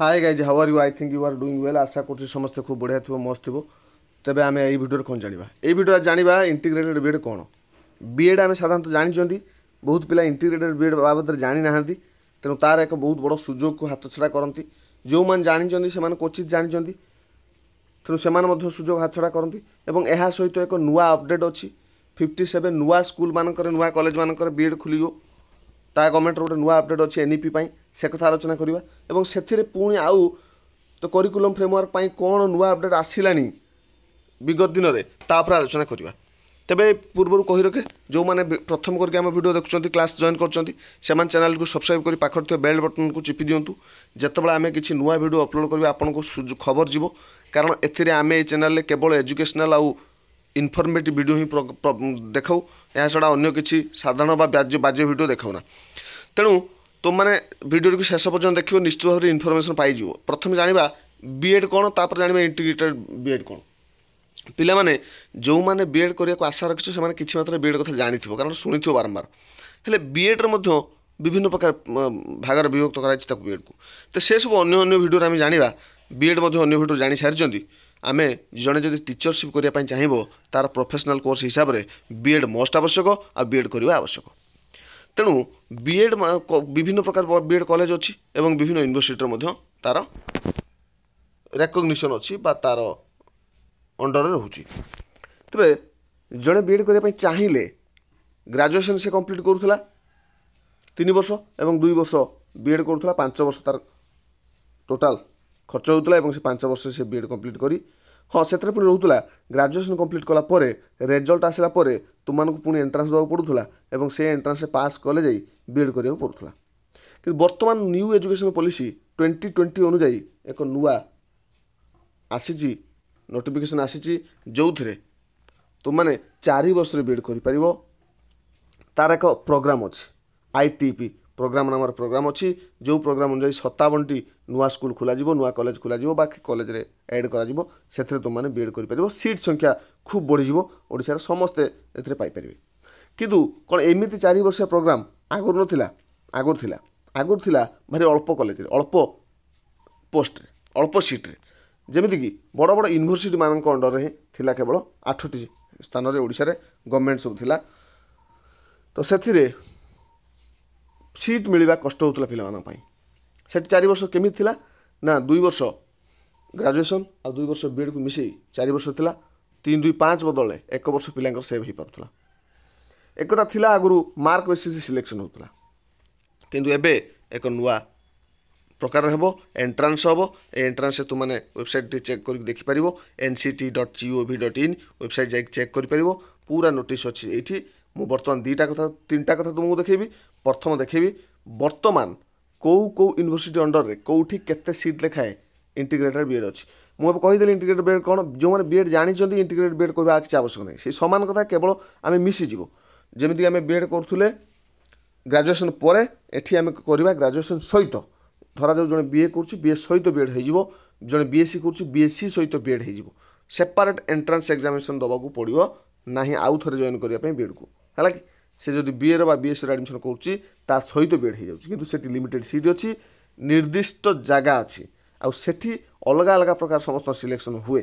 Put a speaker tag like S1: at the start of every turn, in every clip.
S1: high guys how are you I think you are doing well আশা করছি সমস্তে খুব বঢ়িয়া থিব মস্ত থিব তেবে আমি এই ভিডিওরে কোণ জাঁয়া এই ভিডিওরে জাঁয়া ইন্টিগ্রেটেড বিএড কোণ বিএড আমি সাধারণত জাঁচান ବହୁତ ପିଲା ଇଣ୍ଟିଗ୍ରେଟେଡ୍ ବିଏଡ଼୍ ବାବଦରେ ଜାଣିନାହାନ୍ତି ତେଣୁ ତା'ର ଏକ ବହୁତ ବଡ଼ ସୁଯୋଗକୁ ହାତଛଡ଼ା କରନ୍ତି ଯେଉଁମାନେ ଜାଣିଛନ୍ତି ସେମାନେ କ୍ୱଚିତ୍ ଜାଣିଛନ୍ତି ତେଣୁ ସେମାନେ ମଧ୍ୟ ସୁଯୋଗ ହାତଛଡ଼ା କରନ୍ତି ଏବଂ ଏହା ସହିତ ଏକ ନୂଆ ଅପଡ଼େଟ୍ ଅଛି ଫିଫ୍ଟି ସେଭେନ୍ ନୂଆ ସ୍କୁଲମାନଙ୍କରେ ନୂଆ କଲେଜମାନଙ୍କରେ ବିଏଡ଼୍ ଖୋଲିଯିବ ତା ଗଭର୍ଣ୍ଣମେଣ୍ଟର ଗୋଟେ ନୂଆ ଅପଡ଼େଟ୍ ଅଛି ଏନ୍ଇପି ପାଇଁ সে কথা আলোচনা করা এবং সেথিরে পুঁ আউ তো কৰিকুলম ফ্রেমওয়ার্ক পাই কোণ নূয়া আপডেট আসিলানি বিগত দিনরে তা উপরে আলোচনা করা তেবে পূর্বর কহি রখে যে প্রথম করি আমার ভিডিও দেখুম ক্লাস জয়েন করছেন সে চ্যানেল সবসক্রাইব করে পাখে থাকা বেল বটন কু চিপি দিও যেতবে আমি কিছু নূয়া ভিডিও অপলোড করবে আপনার খবর যাব কারণ এতে আমি এই চ্যানেল কেবল এজুকেশনাল আউ ইনফর্মেটিভ ভিডিও হি দেখাও এছাড়া অন্য কিছু সাধারণ বা বাজ্য ভিডিও দেখাও না তেমন ତୁମମାନେ ଭିଡ଼ିଓଟିକୁ ଶେଷ ପର୍ଯ୍ୟନ୍ତ ଦେଖିବ ନିଶ୍ଚିତ ଭାବରେ ଇନଫର୍ମେସନ୍ ପାଇଯିବ ପ୍ରଥମେ ଜାଣିବା ବିଏଡ଼୍ କ'ଣ ତାପରେ ଜାଣିବା ଇଣ୍ଟିଗ୍ରେଟେଡ଼୍ ବିଏଡ଼୍ କ'ଣ ପିଲାମାନେ ଯେଉଁମାନେ ବିଏଡ଼୍ କରିବାକୁ ଆଶା ରଖିଛ ସେମାନେ କିଛି ମାତ୍ରାରେ ବିଏଡ଼୍ କଥା ଜାଣିଥିବ କାରଣ ଶୁଣିଥିବ ବାରମ୍ବାର ହେଲେ ବିଏଡ଼୍ରେ ମଧ୍ୟ ବିଭିନ୍ନ ପ୍ରକାର ଭାଗରେ ବିଭକ୍ତ କରାଯାଇଛି ତାକୁ ବିଏଡ଼୍କୁ ତ ସେସବୁ ଅନ୍ୟ ଅନ୍ୟ ଭିଡ଼ିଓରେ ଆମେ ଜାଣିବା ବିଏଡ଼୍ ମଧ୍ୟ ଅନ୍ୟ ଭିଡ଼ିଓ ଜାଣିସାରିଛନ୍ତି ଆମେ ଜଣେ ଯଦି ଟିଚରସିପ୍ କରିବା ପାଇଁ ଚାହିଁବ ତା'ର ପ୍ରଫେସନାଲ୍ କୋର୍ସ ହିସାବରେ ବିଏଡ଼୍ ମଷ୍ଟ ଆବଶ୍ୟକ ଆଉ ବିଏଡ଼୍ କରିବା ଆବଶ୍ୟକ ତେଣୁ ବି ଏଡ଼୍ ବିଭିନ୍ନ ପ୍ରକାର ବି ଏଡ଼୍ କଲେଜ ଅଛି ଏବଂ ବିଭିନ୍ନ ୟୁନିଭର୍ସିଟିର ମଧ୍ୟ ତା'ର ରେକଗ୍ନିସନ୍ ଅଛି ବା ତା'ର ଅଣ୍ଡରରେ ରହୁଛି ତେବେ ଜଣେ ବିଏଡ଼୍ କରିବା ପାଇଁ ଚାହିଁଲେ ଗ୍ରାଜୁଏସନ୍ ସେ କମ୍ପ୍ଲିଟ୍ କରୁଥିଲା ତିନି ବର୍ଷ ଏବଂ ଦୁଇ ବର୍ଷ ବିଏଡ଼୍ କରୁଥିଲା ପାଞ୍ଚ ବର୍ଷ ତା'ର ଟୋଟାଲ୍ ଖର୍ଚ୍ଚ ହେଉଥିଲା ଏବଂ ସେ ପାଞ୍ଚ ବର୍ଷରେ ସେ ବିଏଡ଼୍ କମ୍ପ୍ଲିଟ୍ କରି ହଁ ସେଥିରେ ପୁଣି ରହୁଥିଲା ଗ୍ରାଜୁଏସନ୍ କମ୍ପ୍ଲିଟ୍ କଲା ପରେ ରେଜଲ୍ଟ ଆସିଲା ପରେ ତୁମମାନଙ୍କୁ ପୁଣି ଏଣ୍ଟ୍ରାନ୍ସ ଦେବାକୁ ପଡ଼ୁଥିଲା ଏବଂ ସେ ଏଣ୍ଟ୍ରାନ୍ସରେ ପାସ୍ କଲେ ଯାଇ ବିଏଡ଼୍ କରିବାକୁ ପଡ଼ୁଥିଲା କିନ୍ତୁ ବର୍ତ୍ତମାନ new education policy twenty twenty ଅନୁଯାୟୀ ଏକ ନୂଆ ଆସିଛି ନୋଟିଫିକେସନ୍ ଆସିଛି ଯେଉଁଥିରେ ତୁମମାନେ ଚାରି ବର୍ଷରେ ବିଏଡ଼୍ କରିପାରିବ ତାର ଏକ ପ୍ରୋଗ୍ରାମ୍ ଅଛି ଆଇ ଟି ପି ପ୍ରୋଗ୍ରାମ୍ ନାମର ପ୍ରୋଗ୍ରାମ୍ ଅଛି ଯେଉଁ ପ୍ରୋଗ୍ରାମ୍ ଅନୁଯାୟୀ ସତାବନଟି ନୂଆ ସ୍କୁଲ୍ ଖୋଲାଯିବ ନୂଆ କଲେଜ ଖୋଲାଯିବ ବା କଲେଜରେ ଆଡ଼୍ କରାଯିବ ସେଥିରେ ତୁମମାନେ ବି ଏଡ଼୍ କରିପାରିବ ସିଟ୍ ସଂଖ୍ୟା ଖୁବ୍ ବଢ଼ିଯିବ ଓଡ଼ିଶାର ସମସ୍ତେ ଏଥିରେ ପାଇପାରିବେ କିନ୍ତୁ କ'ଣ ଏମିତି ଚାରି ବର୍ଷିଆ ପ୍ରୋଗ୍ରାମ୍ ଆଗରୁ ନଥିଲା ଆଗରୁ ଥିଲା ଆଗରୁ ଥିଲା ଭାରି ଅଳ୍ପ କଲେଜରେ ଅଳ୍ପ ପୋଷ୍ଟରେ ଅଳ୍ପ ସିଟ୍ରେ ଯେମିତିକି ବଡ଼ ବଡ଼ ୟୁନିଭର୍ସିଟିମାନଙ୍କ ଅଣ୍ଡରରେ ହିଁ ଥିଲା କେବଳ ଆଠଟି ସ୍ଥାନରେ ଓଡ଼ିଶାରେ ଗଭର୍ଣ୍ଣମେଣ୍ଟ ସବୁ ଥିଲା ତ ସେଥିରେ ସିଟ୍ ମିଳିବା କଷ୍ଟ ହେଉଥିଲା ପିଲାମାନଙ୍କ ପାଇଁ ସେଠି ଚାରି ବର୍ଷ କେମିତି ଥିଲା ନା ଦୁଇ ବର୍ଷ ଗ୍ରାଜୁଏସନ୍ ଆଉ ଦୁଇ ବର୍ଷ ବିଏଡ଼୍କୁ ମିଶାଇ ଚାରି ବର୍ଷ ଥିଲା ତିନି ଦୁଇ ପାଞ୍ଚ ବଦଳରେ ଏକ ବର୍ଷ ପିଲାଙ୍କର ସେଭ୍ ହୋଇପାରୁଥିଲା ଏକଥା ଥିଲା ଆଗରୁ ମାର୍କ ବେସିସ୍ ସିଲେକ୍ସନ୍ ହେଉଥିଲା କିନ୍ତୁ ଏବେ ଏକ ନୂଆ ପ୍ରକାର ହେବ ଏଣ୍ଟ୍ରାନ୍ସ ହେବ ଏ ଏଣ୍ଟ୍ରାନ୍ସରେ ତୁମେ ୱେବସାଇଟ୍ଟି ଚେକ୍ କରିକି ଦେଖିପାରିବ N C T dot G O V dot in website ଯାଇକି ଚେକ୍ କରିପାରିବ ପୁରା ନୋଟିସ୍ ଅଛି ଏଇଠି ମୁଁ ବର୍ତ୍ତମାନ ଦୁଇଟା କଥା ତିନିଟା କଥା ତୁମକୁ ଦେଖେଇବି ପ୍ରଥମ ଦେଖେଇବି ବର୍ତ୍ତମାନ କେଉଁ କେଉଁ ୟୁନିଭର୍ସିଟି ଅଣ୍ଡରରେ କେଉଁଠି କେତେ ସିଟ୍ ଲେଖାଏ ଇଣ୍ଟିଗ୍ରେଟେଡ୍ ବିଏଡ଼୍ ଅଛି ମୁଁ ଏବେ କହିଦେଲି ଇଣ୍ଟିଗ୍ରେଟେଡ୍ ବିଏଡ଼୍ କ'ଣ ଯେଉଁମାନେ ବିଏଡ଼୍ ଜାଣିଛନ୍ତି ଇଣ୍ଟିଗ୍ରେଟେଡ୍ ବିଏଡ଼୍ କହିବା କିଛି ଆବଶ୍ୟକ ନାହିଁ ସେଇ ସମାନ କଥା କେବଳ ଆମେ ମିଶିଯିବ ଯେମିତିକି ଆମେ ବିଏଡ଼୍ କରୁଥିଲେ ଗ୍ରାଜୁଏସନ୍ ପରେ ଏଠି ଆମେ କରିବା ଗ୍ରାଜୁଏସନ୍ ସହିତ ଧରାଯାଉ ଜଣେ ବିଏ କରୁଛି ବିଏ ସହିତ ବିଏଡ଼୍ ହେଇଯିବ ଜଣେ ବିଏସ୍ସି କରୁଛି ବିଏସ୍ସି ସହିତ ବିଏଡ଼୍ ହେଇଯିବ ସେପାରେଟ୍ ଏଣ୍ଟ୍ରାନ୍ସ ଏକ୍ଜାମିନେସନ୍ ଦେବାକୁ ପଡ଼ିବ ନାହିଁ ଆଉ ଥରେ ଜଏନ୍ କରିବା ପାଇଁ ବିଏଡ଼୍କୁ ହେଲା କି সে যদি বিএর বা বিএসসির আডমিশন করছি তা সহিত বিএড হয়ে যাচ্ছে কিন্তু সেটি লিমিটেড সিট অছি নির্দিষ্ট জায়গা আছে ଆଉ ସେଠି ଅଲଗା ଅଲଗା ପ୍ରକାର ସମସ୍ତଙ୍କ ସିଲେକ୍ସନ୍ ହୁଏ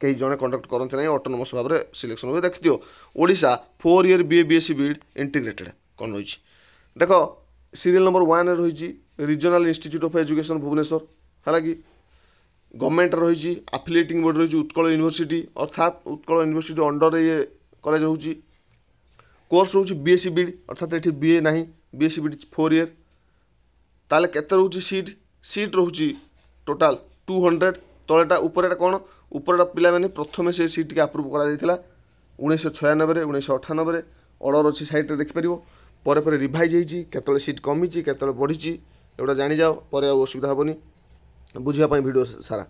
S1: କେହି ଜଣେ କଣ୍ଡକ୍ଟ କରନ୍ତି ନାହିଁ ଅଟୋନୋମସ୍ ଭାବରେ ସିଲେକ୍ସନ୍ ହୁଏ ଦେଖିଦିଅ Odisha four year BA BSc B Ed integrated କ'ଣ ରହିଛି ଦେଖ ସିରିଏଲ୍ ନମ୍ବର ୱାନ୍ରେ ରହିଛି regional institute of education Bhubaneswar ହେଲା କି ଗଭର୍ଣ୍ଣମେଣ୍ଟ ରହିଛି ଆଫିଲିଏଟିଂ ବୋର୍ଡ଼ ରହିଛି ଉତ୍କଳ ୟୁନିଭର୍ସିଟି ଅର୍ଥାତ୍ ଉତ୍କଳ ୟୁନିଭର୍ସିଟି ଅଣ୍ଡରରେ ଇଏ କଲେଜ୍ ହେଉଛି कोर्स रोज बी एस बीड अर्थात ये बीए ना बीएससी एस बीड फोर इयर ताल के सीट सीट रोच टोटाल टू हंड्रेड तलेटा ऊपर कौन उपर पाने प्रथम से सीट के आप्रुव कर उन्नीस छयानबे उन्नीस अठानबे अर्डर अच्छी सैड्रे देखिपारे पर रिभाइज केत सीट कमी केत बढ़ी एगुटा जाणी जाओ पर असुविधा हेनी बुझाप सारा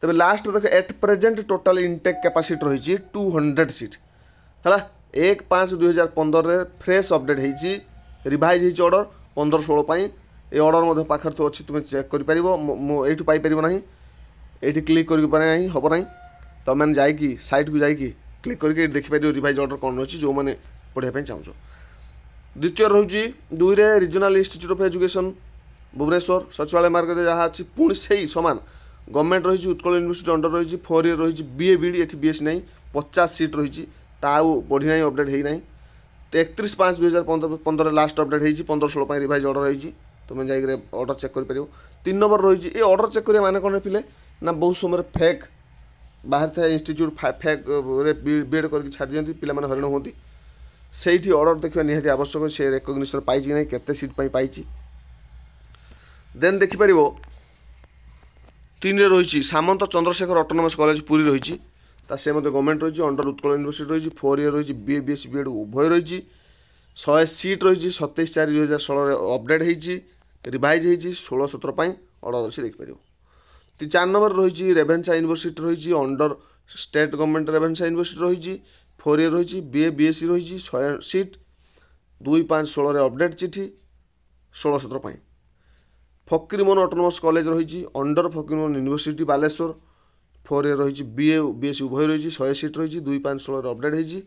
S1: तेरे लास्ट देख at present total intake capacity रही टू हंड्रेड सीट है এক ପାଞ୍ଚ ଦୁଇହଜାର ପନ୍ଦରରେ ଫ୍ରେଶ୍ ଅପଡ଼େଟ୍ ହେଇଛି ରିଭାଇଜ୍ ହେଇଛି ଅର୍ଡ଼ର ପନ୍ଦର ଷୋହଳ ପାଇଁ ଏ ଅର୍ଡ଼ର ମଧ୍ୟ ପାଖରେ ତ ଅଛି ତୁମେ ଚେକ୍ କରିପାରିବ ମୁଁ ଏଇଠୁ ପାଇପାରିବ ନାହିଁ ଏଇଠି କ୍ଲିକ୍ କରିପାରିବ ନାହିଁ ହେବ ନାହିଁ ତୁମେମାନେ ଯାଇକି ସାଇଟ୍କୁ ଯାଇକି କ୍ଲିକ୍ କରିକି ଏଠି ଦେଖିପାରିବ ରିଭାଇଜ୍ ଅର୍ଡ଼ର କ'ଣ ଅଛି ଯେଉଁମାନେ ପଢ଼ିବା ପାଇଁ ଚାହୁଁଛ ଦ୍ୱିତୀୟ ରହୁଛି ଦୁଇରେ regional institute of education Bhubaneswar ସଚିବାଳୟ ମାର୍ଗରେ ଯାହା ଅଛି ପୁଣି ସେଇ ସମାନ ଗଭର୍ଣ୍ଣମେଣ୍ଟ ରହିଛି ଉତ୍କଳ ୟୁନିଭର୍ସିଟି ଅଣ୍ଡର ରହିଛି ଫୋର୍ ଇୟର୍ ରହିଛି ବିଏ ବିଡ଼ି ଏଠି ବିଏସ୍ ନାହିଁ ପଚାଶ ସିଟ୍ ରହିଛି তা ଆଉ ବଢ଼ିନାହିଁ ଅପଡ଼େଟ୍ ହେଇନାହିଁ ତ ଏକତିରିଶ ପାଞ୍ଚ ଦୁଇହଜାର ପନ୍ଦର ପନ୍ଦର ଲାଷ୍ଟ ଅପଡ଼େଟ୍ ହେଇଛି ପନ୍ଦର ଷୋହଳ ପାଇଁ ରିଭାଇଜ୍ ଅର୍ଡ଼ର ହେଇଛି ତୁମେ ଯାଇକିରି ଅର୍ଡ଼ର ଚେକ୍ କରିପାରିବ ତିନି ନମ୍ବର ରହିଛି ଏ ଅର୍ଡ଼ର ଚେକ୍ କରିବା ମାନେ କ'ଣ ପିଲେ ନା ବହୁତ ସମୟରେ ଫେକ୍ ବାହାରିଥାଏ ଇନଷ୍ଟିଚ୍ୟୁଟ୍ ଫେକ୍ରେ ବିଏଡ଼୍ କରିକି ଛାଡ଼ି ଦିଅନ୍ତି ପିଲାମାନେ ହଇରାଣ ହୁଅନ୍ତି ସେଇଠି ଅର୍ଡ଼ର ଦେଖିବା ନିହାତି ଆବଶ୍ୟକ ସେ ରେକଗ୍ନିସନ୍ ପାଇଛି କି ନାହିଁ କେତେ ସିଟ୍ ପାଇଁ ପାଇଛି ଦେନ୍ ଦେଖିପାରିବ ତିନିରେ ରହିଛି ସାମନ୍ତ ଚନ୍ଦ୍ରଶେଖର ଅଟୋନମସ୍ କଲେଜ ପୁରୀ ରହିଛି তা সে মধ্যে গভর্নমেন্ট রয়েছে অন্ডার উৎকল ইউনিভার্সিটি রয়েছে ফোর ইয়ার রয়েছে বিএ বিএসসি বিএড উভয় রয়েছে শহে সিট রয়েছে সতেইশ চারি দুই হাজার ষোলরে অপডেট হয়েছি রিভাইজ হয়েছি ষোল সতেরো পাই অর্ডর অছি দেখিপারিব চার নম্বর রয়েছে রেভেনসা ইউনিভার্সিটি রয়েছে under state government Ravenshaw university রয়েছে ফোর ইয়ার রয়েছে বিএ বিএসসি রয়েছে শহে সিট দুই পাঁচ ষোলরে অপডেট চিঠি ষোল সতেরো পাই ফকিরমোহন অটোনমস কলেজ রয়েছে অন্ডর ফকিরমোহন ইউনিভার্সিটি বালেশ্বর ফোরে রয়েছে বিএ বিএসসি উভয় রয়েছে শহে সিট রয়েছে দুই পাঁচ ষোলরে অপডেট হয়েছে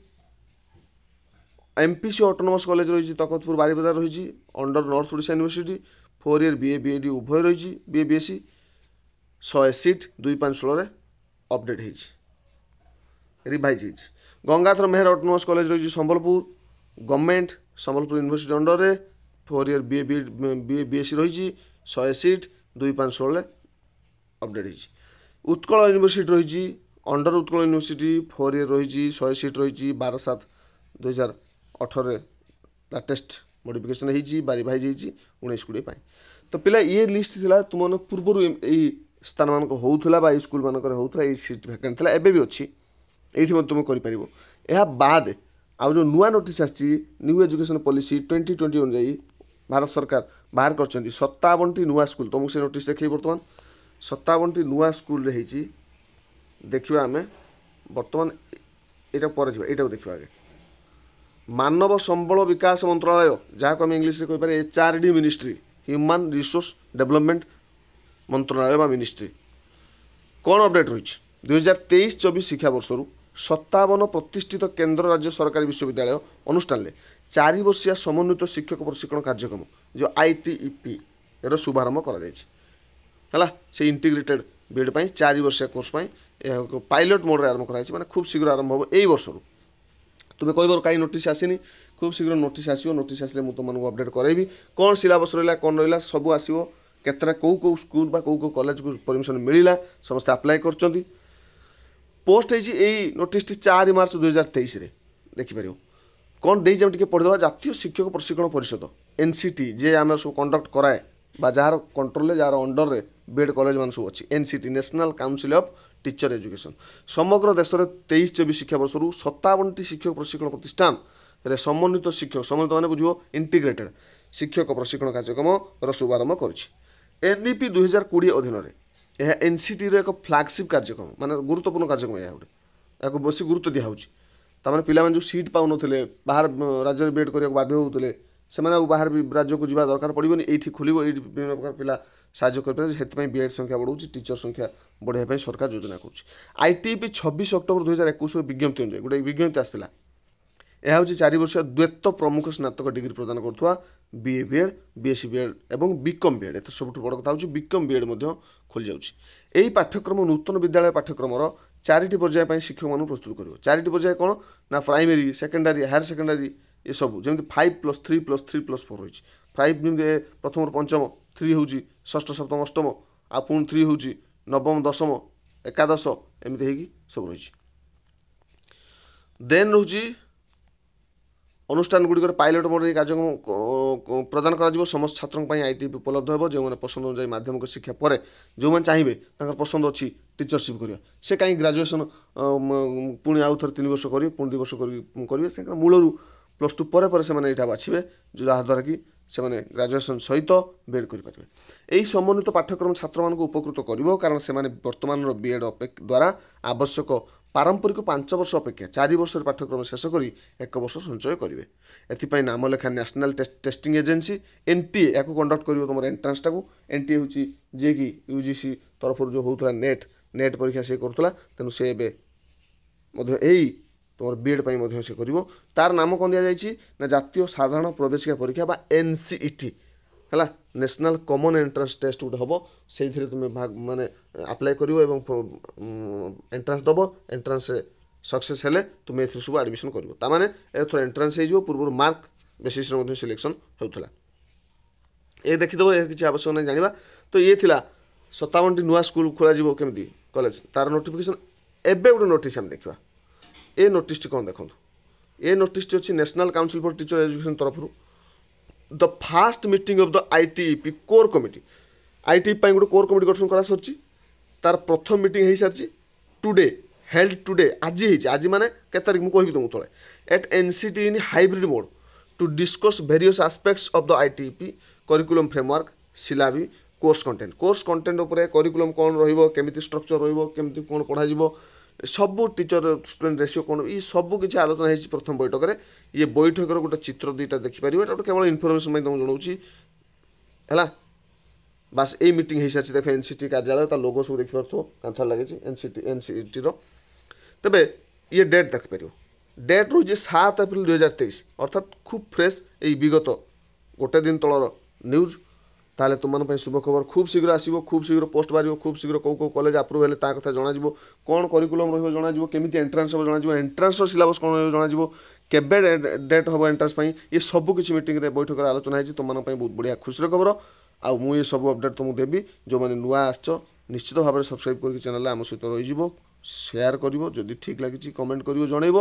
S1: এমপিসি অটোনোমাস কলেজ রয়েছে তকতপুর বারিপদার রয়েছে under north Odisha university four year BA B Ed উভয় রয়েছে বিএ বিএসসি শহে সিট দুই পাঁচ ষোলরে অপডেট হয়েছে রিভাইজ হয়েছে গঙ্গাধর মেহের অটোনোমাস কলেজ রয়েছে সম্বলপুর গভর্নমেন্ট সম্বলপুর ইউনিভার্সিটি অন্ডরে four year BA BA BSc রয়েছে শহে সিট দুই পাঁচ ষোলরে অপডেট হয়েছে ଉତ୍କଳ ୟୁନିଭର୍ସିଟି ରହିଛି under Utkal university four year ରହିଛି ଶହେ ସିଟ୍ ରହିଛି ବାର ସାତ ଦୁଇହଜାର ଅଠରରେ ଲାଟେଷ୍ଟ ମୋଡ଼ିଫିକେସନ୍ ହେଇଛି ବା ରିଭାଇଜ୍ ହେଇଛି ଉଣେଇଶ କୋଡ଼ିଏ ପାଇଁ ତ ପିଲା ଇଏ ଲିଷ୍ଟ ଥିଲା ତୁମମାନଙ୍କ ପୂର୍ବରୁ ଏଇ ସ୍ଥାନମାନଙ୍କ ହେଉଥିଲା ବା ଏଇ ସ୍କୁଲମାନଙ୍କରେ ହେଉଥିଲା ଏଇ ସିଟ୍ ଭ୍ୟାକେଣ୍ଟ ଥିଲା ଏବେ ବି ଅଛି ଏଇଠି ମଧ୍ୟ ତୁମେ କରିପାରିବ ଏହା ବାଦ ଆଉ ଯେଉଁ ନୂଆ ନୋଟିସ୍ ଆସିଛି new education policy twenty twenty ଅନୁଯାୟୀ ଭାରତ ସରକାର ବାହାର କରିଛନ୍ତି ସତାବନଟି ନୂଆ ସ୍କୁଲ ତୁମକୁ ସେ ନୋଟିସ୍ ଦେଖେଇ ବର୍ତ୍ତମାନ ସତାବନଟି ନୂଆ ସ୍କୁଲରେ ହେଇଛି ଦେଖିବା ଆମେ ବର୍ତ୍ତମାନ ଏଇଟା ପରେ ଯିବା ଏଇଟାକୁ ଦେଖିବା ଆଗେ ମାନବ ସମ୍ବଳ ବିକାଶ ମନ୍ତ୍ରଣାଳୟ ଯାହାକୁ ଆମେ ଇଂଲିଶରେ କହିପାରେ H R D ministry human resource development ମନ୍ତ୍ରଣାଳୟ ବା ମିନିଷ୍ଟ୍ରି କ'ଣ ଅପଡ଼େଟ୍ ରହିଛି ଦୁଇହଜାର ତେଇଶ ଚବିଶ ଶିକ୍ଷାବର୍ଷରୁ ସତାବନ ପ୍ରତିଷ୍ଠିତ କେନ୍ଦ୍ର ରାଜ୍ୟ ସରକାରୀ ବିଶ୍ୱବିଦ୍ୟାଳୟ ଅନୁଷ୍ଠାନରେ ଚାରିବର୍ଷିଆ ସମନ୍ୱିତ ଶିକ୍ଷକ ପ୍ରଶିକ୍ଷଣ କାର୍ଯ୍ୟକ୍ରମ ଯେଉଁ ଆଇ ଟି ଇ ପି ଏହାର ଶୁଭାରମ୍ଭ କରାଯାଇଛି ହେଲା ସେ ଇଣ୍ଟିଗ୍ରେଟେଡ୍ ବିଏଡ଼୍ ପାଇଁ ଚାରି ବର୍ଷିଆ କୋର୍ସ ପାଇଁ ଏହାକୁ ପାଇଲଟ୍ ମୋଡ଼ରେ ଆରମ୍ଭ କରାଯାଇଛି ମାନେ ଖୁବ୍ ଶୀଘ୍ର ଆରମ୍ଭ ହେବ ଏଇ ବର୍ଷରୁ ତୁମେ କହିବ କାହିଁ ନୋଟିସ୍ ଆସିନି ଖୁବ୍ ଶୀଘ୍ର ନୋଟିସ୍ ଆସିବ ନୋଟିସ୍ ଆସିଲେ ମୁଁ ତୁମମାନଙ୍କୁ ଅପଡ଼େଟ୍ କରାଇବି କ'ଣ ସିଲାବସ୍ ରହିଲା କ'ଣ ରହିଲା ସବୁ ଆସିବ କେତେଟା କେଉଁ କେଉଁ ସ୍କୁଲ୍ ବା କେଉଁ କେଉଁ କଲେଜକୁ ପରମିସନ୍ ମିଳିଲା ସମସ୍ତେ ଆପ୍ଲାଏ କରୁଛନ୍ତି ପୋଷ୍ଟ ହେଇଛି ଏଇ ନୋଟିସ୍ଟି ଚାରି ମାର୍ଚ୍ଚ ଦୁଇ ହଜାର ତେଇଶରେ ଦେଖିପାରିବ କ'ଣ ଦେଇଛି ଆମେ ଟିକେ ପଢ଼ିଦେବା ଜାତୀୟ ଶିକ୍ଷକ ପ୍ରଶିକ୍ଷଣ ପରିଷଦ ଏନ୍ ସି ଟି ଯିଏ ଆମର ସବୁ କଣ୍ଡକ୍ଟ କରାଏ বা যার কন্ট্রোলে যার অন্ডরে বিএড কলেজ মানে সব অছি NCT national council of teacher education সমগ্র দেশের তেইশ চব্বিশ শিক্ষাবর্ষর সতাবনটি শিক্ষক প্রশিক্ষণ প্রতিষ্ঠান সমন্বিত শিক্ষক সমন্বিত মানে বুঝব ইন্টিগ্রেটেড শিক্ষক প্রশিক্ষণ কার্যক্রমর শুভারম্ভ করছে এনইপি দুই হাজার কোড়িয়ে অধীনরে এক ফ্লাগশিপ কার্যক্রম মানে গুরুত্বপূর্ণ কার্যক্রম এ গোটে ଏହା বেশি গুরুত্ব ବେଶୀ হচ্ছে তার মানে পিলা যে সিট ପାଉନଥିଲେ ବାହାର রাজ্যের ବିଏଡ଼୍ করা বাধ্য হোলে ସେମାନେ ଆଉ ବାହାର ରାଜ୍ୟକୁ ଯିବା ଦରକାର ପଡ଼ିବନି ଏଇଠି ଖୋଲିବ ଏଇଠି ବିଭିନ୍ନ ପ୍ରକାର ପିଲା ସାହାଯ୍ୟ କରିପାରିବେ ସେଥିପାଇଁ ବି ଏଡ଼୍ ସଂଖ୍ୟା ବଢ଼ଉଛି ଟିଚର୍ ସଂଖ୍ୟା ବଢ଼ାଇବା ପାଇଁ ସରକାର ଯୋଜନା କରୁଛି ଆଇ ଟି ପି ଛବିଶ ଅକ୍ଟୋବର ଦୁଇ ହଜାର ଏକୋଇଶର ବିଜ୍ଞପ୍ତି ଅନୁଯାୟୀ ଗୋଟେ ବିଜ୍ଞପ୍ତି ଆସିଥିଲା ଏହା ହେଉଛି ଚାରି ବର୍ଷ ଦ୍ୱୈତ ପ୍ରମୁଖ ସ୍ନାତକ ଡିଗ୍ରୀ ପ୍ରଦାନ କରୁଥିବା B B A Ed BA B Ed B Ed ଏବଂ ବିକମ୍ ବିଏଡ଼୍ ଏଥିରେ ସବୁଠୁ ବଡ଼ କଥା ହେଉଛି ବିକମ୍ ବିଏଡ଼୍ ମଧ୍ୟ ଖୋଲିଯାଉଛି ଏହି ପାଠ୍ୟକ୍ରମ ନୂତନ ବିଦ୍ୟାଳୟ ପାଠ୍ୟକ୍ରମର ଚାରିଟି ପର୍ଯ୍ୟାୟ ପାଇଁ ଶିକ୍ଷକମାନଙ୍କୁ ପ୍ରସ୍ତୁତ କରିବ ଚାରିଟି ପର୍ଯ୍ୟାୟ କ'ଣ ନା ପ୍ରାଇମେରୀ ସେକେଣ୍ଡାରୀ ହାୟାର ସେକେଣ୍ଡାରୀ ଏସବୁ ଯେମିତି five plus three plus three plus four ହୋଇଛି ଫାଇଭ୍ ଯେମିତି ପ୍ରଥମରୁ ପଞ୍ଚମ ଥ୍ରୀ ହେଉଛି ଷଷ୍ଠ ସପ୍ତମ ଅଷ୍ଟମ ଆଉ ପୁଣି ଥ୍ରୀ ହେଉଛି ନବମ ଦଶମ ଏକାଦଶ ଏମିତି ହେଇକି ସବୁ ରହିଛି ଦେନ୍ ରହୁଛି ଅନୁଷ୍ଠାନଗୁଡ଼ିକରେ ପାଇଲଟ୍ ମୋଡ଼ ଏହି କାର୍ଯ୍ୟକ୍ରମ ପ୍ରଦାନ କରାଯିବ ସମସ୍ତ ଛାତ୍ରଙ୍କ ପାଇଁ ଆଇ ଟି ପି ଉପଲବ୍ଧ ହେବ ଯେଉଁମାନେ ପସନ୍ଦ ଅନୁଯାୟୀ ମାଧ୍ୟମିକ ଶିକ୍ଷା ପରେ ଯେଉଁମାନେ ଚାହିଁବେ ତାଙ୍କର ପସନ୍ଦ ଅଛି ଟିଚରସିପ୍ କରିବା ସେ କାହିଁକି ଗ୍ରାଜୁଏସନ୍ ପୁଣି ଆଉ ଥରେ ତିନି ବର୍ଷ କରିବେ ପୁଣି ଦୁଇ ବର୍ଷ କରିବେ ସେ ମୂଳରୁ ପ୍ଲସ୍ ଟୁ ପରେ ପରେ ସେମାନେ ଏଇଟା ବାଛିବେ ଯାହାଦ୍ୱାରା କି ସେମାନେ ଗ୍ରାଜୁଏସନ୍ ସହିତ ବିଏଡ଼୍ କରିପାରିବେ ଏହି ସମନ୍ୱିତ ପାଠ୍ୟକ୍ରମ ଛାତ୍ରମାନଙ୍କୁ ଉପକୃତ କରିବ କାରଣ ସେମାନେ ବର୍ତ୍ତମାନର ବିଏଡ଼୍ ଦ୍ୱାରା ଆବଶ୍ୟକ ପାରମ୍ପରିକ ପାଞ୍ଚ ବର୍ଷ ଅପେକ୍ଷା ଚାରି ବର୍ଷର ପାଠ୍ୟକ୍ରମ ଶେଷ କରି ଏକ ବର୍ଷ ସଞ୍ଚୟ କରିବେ ଏଥିପାଇଁ ନାମ ଲେଖା national testing agency N T A ଏହାକୁ କଣ୍ଡକ୍ଟ କରିବ ତୁମର ଏଣ୍ଟ୍ରାନ୍ସଟାକୁ ଏନ୍ ଟି ଏ ହେଉଛି ଯିଏକି ୟୁ ଜି ସି ତରଫରୁ ଯେଉଁ ହେଉଥିଲା ନେଟ୍ ନେଟ୍ ପରୀକ୍ଷା ସେ କରୁଥିଲା ତେଣୁ ସେ ଏବେ ମଧ୍ୟ ଏଇ তোমার বিএড ପାଇଁ ମଧ୍ୟ ସେ କରିବ ତାର ନାମ କ'ଣ ଦିଆଯାଇଛି ନା ଜାତୀୟ ସାଧାରଣ ପ୍ରବେଶିକା ପରୀକ୍ଷା ବା ଏନ୍ ସି ଇ ଟି ହେଲା ନ୍ୟାସନାଲ୍ କମନ୍ ଏଣ୍ଟ୍ରାନ୍ସ ଟେଷ୍ଟ ଗୋଟେ ହେବ ସେଇଥିରେ ତୁମେ ମାନେ ଆପ୍ଲାଏ କରିବ ଏବଂ ଏଣ୍ଟ୍ରାନ୍ସ ଦେବ ଏଣ୍ଟ୍ରାନ୍ସରେ ସକ୍ସେସ୍ ହେଲେ ତୁମେ ଏଥିରେ ସବୁ ଆଡ଼ମିସନ୍ କରିବ ତା'ମାନେ ଏଥର ଏଣ୍ଟ୍ରାନ୍ସ ହେଇଯିବ ପୂର୍ବରୁ ମାର୍କ ବେସିସ୍ରେ ମଧ୍ୟ ସିଲେକ୍ସନ୍ ହେଉଥିଲା ଏ ଦେଖିଦେବ ଏହା କିଛି ଆବଶ୍ୟକ ନାହିଁ ଜାଣିବା ତ ଇଏ ଥିଲା ସତାବନଟି ନୂଆ ସ୍କୁଲ ଖୋଲାଯିବ କେମିତି କଲେଜ ତା'ର ନୋଟିଫିକେସନ୍ ଏବେ ଗୋଟେ ନୋଟିସ୍ ଆମେ ଦେଖିବା ଏ ନୋଟିସ୍ଟି କ'ଣ ଦେଖନ୍ତୁ ଏ ନୋଟିସ୍ଟି ଅଛି national council for teacher education ତରଫରୁ the first meeting of the I T P core committee I T ପାଇଁ ଗୋଟେ କୋର୍ କମିଟି ଗଠନ କରାସରିଛି ତାର ପ୍ରଥମ ମିଟିଂ ହୋଇସାରିଛି ଟୁଡେ ହେଲ୍ଡ ଟୁଡେ ଆଜି ହେଇଛି ଆଜି ମାନେ କେତେ ତାରିଖ ମୁଁ କହିବି ତୁମକୁ ତଳେ at N C T in hybrid mode to discuss various aspects of the I T P curriculum framework syllabi course content course content উপরে কারিকুলাম কোণ রহব কেমিতি স্ট্রকচর রহব কেমিতি কোণ পড়া যাব ସବୁ ଟିଚର ଷ୍ଟୁଡେଣ୍ଟ ରେସିଓ କ'ଣ ଇଏ ସବୁ କିଛି ଆଲୋଚନା ହେଇଛି ପ୍ରଥମ ବୈଠକରେ ଇଏ ବୈଠକର ଗୋଟେ ଚିତ୍ର ଦୁଇଟା ଦେଖିପାରିବେ ଏଇଟା ଗୋଟେ କେବଳ ଇନଫର୍ମେସନ୍ ପାଇଁ ତୁମକୁ ଜଣାଉଛି ହେଲା ବାସ୍ ଏଇ ମିଟିଂ ହେଇସାରିଛି ଦେଖ ଏନ୍ ସି ଟି କାର୍ଯ୍ୟାଳୟ ତା ଲୋଗୋ ସବୁ ଦେଖିପାରୁଥିବ କାନ୍ଥରେ ଲାଗିଛି N C T N C ଟିର ତେବେ ଇଏ ଡେଟ୍ ଦେଖିପାରିବ ଡେଟ୍ ରହୁଛି ସାତ ଏପ୍ରିଲ ଦୁଇହଜାର ତେଇଶ ଅର୍ଥାତ୍ ଖୁବ୍ ଫ୍ରେଶ୍ ଏଇ ବିଗତ ଗୋଟେ ଦିନ ତଳର ନ୍ୟୁଜ୍ তাহলে তোমার শুভ খবর খুব শীঘ্র আসব খুব শীঘ্র পোস্ট বাহিব খুব শীঘ্র কেউ কেউ কলেজ আপ্রুভ হলে তা কথা জনাযব কোণ করিকুলম রহব জনাযব কমিটি এন্ট্রান্স হব জনাযব এন্ট্রান্সর সিলাবস কোণ রহব জনাযব কেবে ডেট হব এন্ট্রান্স পাই এ সবু কিছু মিটিংরে বৈঠকের আলোচনা হয়েছে তোমাদের বহুত বড়িয়া খুশির খবর আউ মু এ সবু অপডেট তুমি দেবি যে নূয়া আসছ নিশ্চিত ভাবে সবসক্রাইব করি চ্যানেল আম সহ রইযিব সেয়ার করিব যদি ঠিক লাগিছি কমেন্ট করিব জনাইব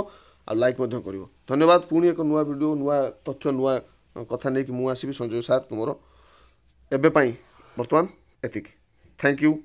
S1: আর লাইক মধ্যে করিব ধন্যবাদ পুনি এক নূয়া ভিডিও নূয়া তথ্য নূয়া কথা নেই মু আসবি সঞ্জয় স্যার তোমার ଏବେ ପାଇଁ ବର୍ତ୍ତମାନ ଏତିକି ଥ୍ୟାଙ୍କ ୟୁ